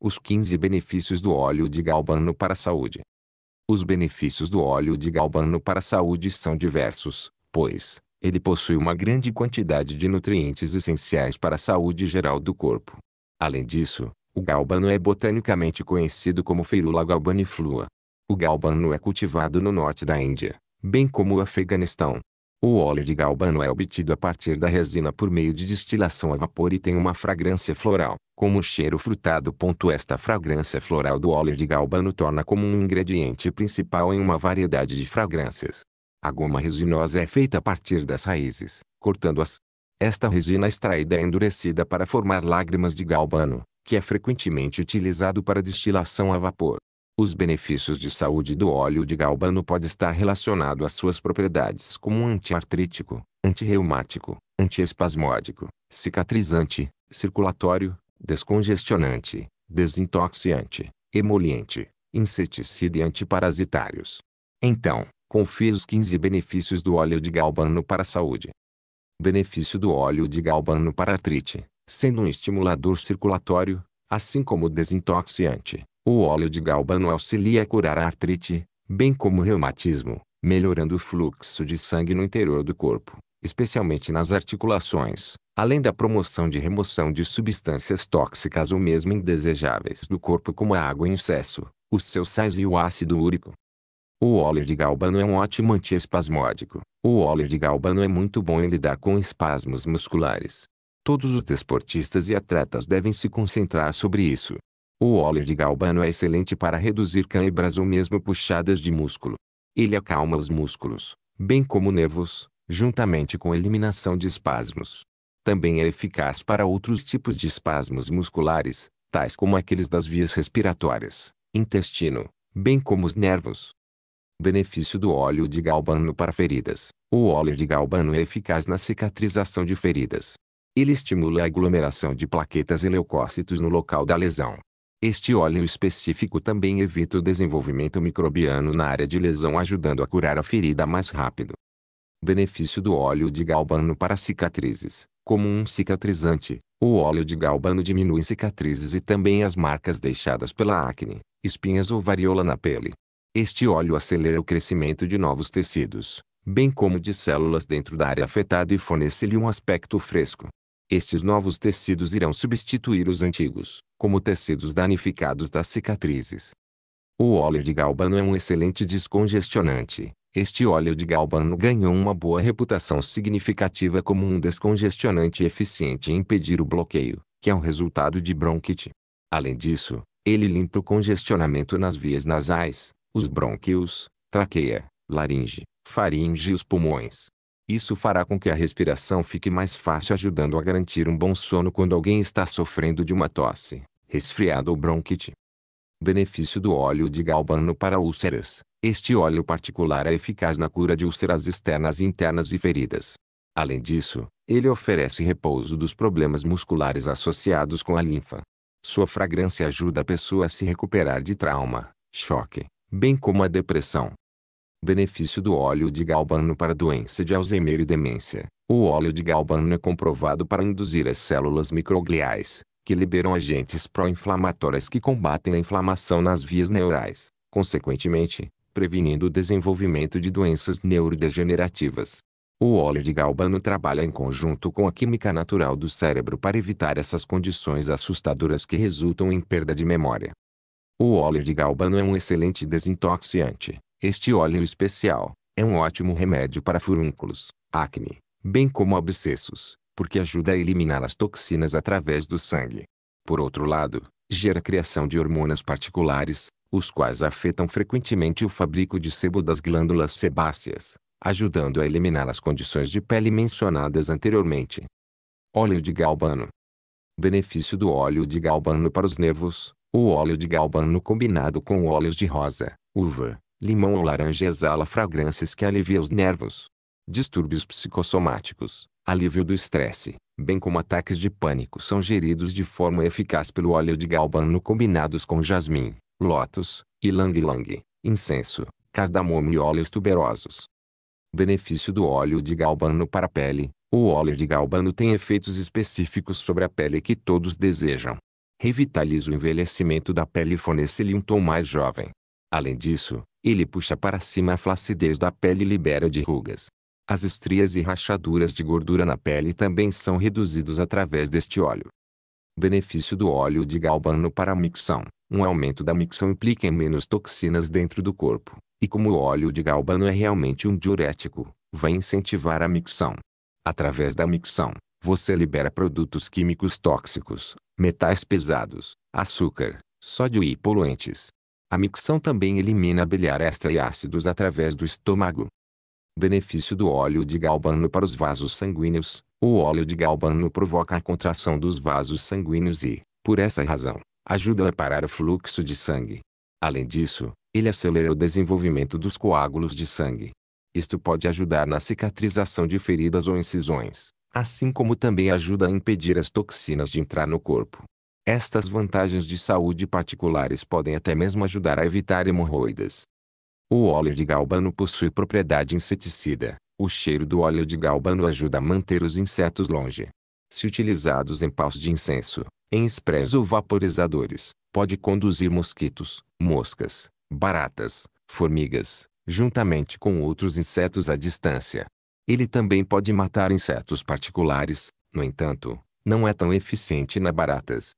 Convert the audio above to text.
Os 15 benefícios do óleo de galbano para a saúde. Os benefícios do óleo de galbano para a saúde são diversos, pois ele possui uma grande quantidade de nutrientes essenciais para a saúde geral do corpo. Além disso, o galbano é botanicamente conhecido como Ferula galbaniflua. O galbano é cultivado no norte da Índia, bem como o Afeganistão, o óleo de galbano é obtido a partir da resina por meio de destilação a vapor e tem uma fragrância floral, como cheiro frutado. Esta fragrância floral do óleo de galbano torna como um ingrediente principal em uma variedade de fragrâncias. A goma resinosa é feita a partir das raízes, cortando-as. Esta resina extraída é endurecida para formar lágrimas de galbano, que é frequentemente utilizado para destilação a vapor. Os benefícios de saúde do óleo de galbano pode estar relacionado às suas propriedades como antiartrítico, antirreumático, antiespasmódico, cicatrizante, circulatório, descongestionante, desintoxiante, emoliente, inseticida e antiparasitários. Então, confie os 15 benefícios do óleo de galbano para a saúde. Benefício do óleo de galbano para artrite, sendo um estimulador circulatório, assim como desintoxiante, o óleo de galbano auxilia a curar a artrite, bem como o reumatismo, melhorando o fluxo de sangue no interior do corpo, especialmente nas articulações, além da promoção de remoção de substâncias tóxicas ou mesmo indesejáveis do corpo como a água em excesso, os seus sais e o ácido úrico. O óleo de galbano é um ótimo antiespasmódico. O óleo de galbano é muito bom em lidar com espasmos musculares. Todos os desportistas e atletas devem se concentrar sobre isso, o óleo de galbano é excelente para reduzir cãibras ou mesmo puxadas de músculo. Ele acalma os músculos, bem como nervos, juntamente com a eliminação de espasmos. Também é eficaz para outros tipos de espasmos musculares, tais como aqueles das vias respiratórias, intestino, bem como os nervos. Benefício do óleo de galbano para feridas. O óleo de galbano é eficaz na cicatrização de feridas. Ele estimula a aglomeração de plaquetas e leucócitos no local da lesão, este óleo específico também evita o desenvolvimento microbiano na área de lesão ajudando a curar a ferida mais rápido. Benefício do óleo de galbano para cicatrizes. Como um cicatrizante, o óleo de galbano diminui cicatrizes e também as marcas deixadas pela acne, espinhas ou variola na pele. Este óleo acelera o crescimento de novos tecidos, bem como de células dentro da área afetada e fornece-lhe um aspecto fresco. Estes novos tecidos irão substituir os antigos, como tecidos danificados das cicatrizes. O óleo de galbano é um excelente descongestionante. Este óleo de galbano ganhou uma boa reputação significativa como um descongestionante eficiente em impedir o bloqueio, que é um resultado de bronquite. Além disso, ele limpa o congestionamento nas vias nasais, os brônquios, traqueia, laringe, faringe e os pulmões. Isso fará com que a respiração fique mais fácil, ajudando a garantir um bom sono quando alguém está sofrendo de uma tosse, resfriado ou bronquite. Benefício do óleo de galbano para úlceras. Este óleo particular é eficaz na cura de úlceras externas e internas e feridas. Além disso, ele oferece repouso dos problemas musculares associados com a linfa. Sua fragrância ajuda a pessoa a se recuperar de trauma, choque, bem como a depressão. Benefício do óleo de galbano para doença de Alzheimer e demência. O óleo de galbano é comprovado para induzir as células microgliais, que liberam agentes pró-inflamatórias que combatem a inflamação nas vias neurais, consequentemente, prevenindo o desenvolvimento de doenças neurodegenerativas. O óleo de galbano trabalha em conjunto com a química natural do cérebro para evitar essas condições assustadoras que resultam em perda de memória. O óleo de galbano é um excelente desintoxiante este óleo especial é um ótimo remédio para furúnculos, acne, bem como abscessos, porque ajuda a eliminar as toxinas através do sangue. Por outro lado, gera a criação de hormonas particulares, os quais afetam frequentemente o fabrico de sebo das glândulas sebáceas, ajudando a eliminar as condições de pele mencionadas anteriormente. Óleo de galbano. Benefício do óleo de galbano para os nervos. O óleo de galbano combinado com óleos de rosa, uva, Limão ou laranja exala fragrâncias que alivia os nervos. Distúrbios psicossomáticos, alívio do estresse, bem como ataques de pânico são geridos de forma eficaz pelo óleo de galbano combinados com jasmim, lótus, ylang-ylang, incenso, cardamomo e óleos tuberosos. Benefício do óleo de galbano para a pele. O óleo de galbano tem efeitos específicos sobre a pele que todos desejam. Revitaliza o envelhecimento da pele e fornece-lhe um tom mais jovem. Além disso, ele puxa para cima a flacidez da pele e libera de rugas. As estrias e rachaduras de gordura na pele também são reduzidos através deste óleo. Benefício do óleo de galbano para a micção. Um aumento da micção implica em menos toxinas dentro do corpo, e como o óleo de galbano é realmente um diurético, vai incentivar a micção. Através da micção, você libera produtos químicos tóxicos, metais pesados, açúcar, sódio e poluentes. A micção também elimina bilhar extra e ácidos através do estômago. Benefício do óleo de galbano para os vasos sanguíneos. O óleo de galbano provoca a contração dos vasos sanguíneos e, por essa razão, ajuda a parar o fluxo de sangue. Além disso, ele acelera o desenvolvimento dos coágulos de sangue. Isto pode ajudar na cicatrização de feridas ou incisões, assim como também ajuda a impedir as toxinas de entrar no corpo. Estas vantagens de saúde particulares podem até mesmo ajudar a evitar hemorroidas. O óleo de galbano possui propriedade inseticida. O cheiro do óleo de galbano ajuda a manter os insetos longe. Se utilizados em paus de incenso, em sprays ou vaporizadores, pode conduzir mosquitos, moscas, baratas, formigas, juntamente com outros insetos à distância. Ele também pode matar insetos particulares, no entanto, não é tão eficiente na baratas.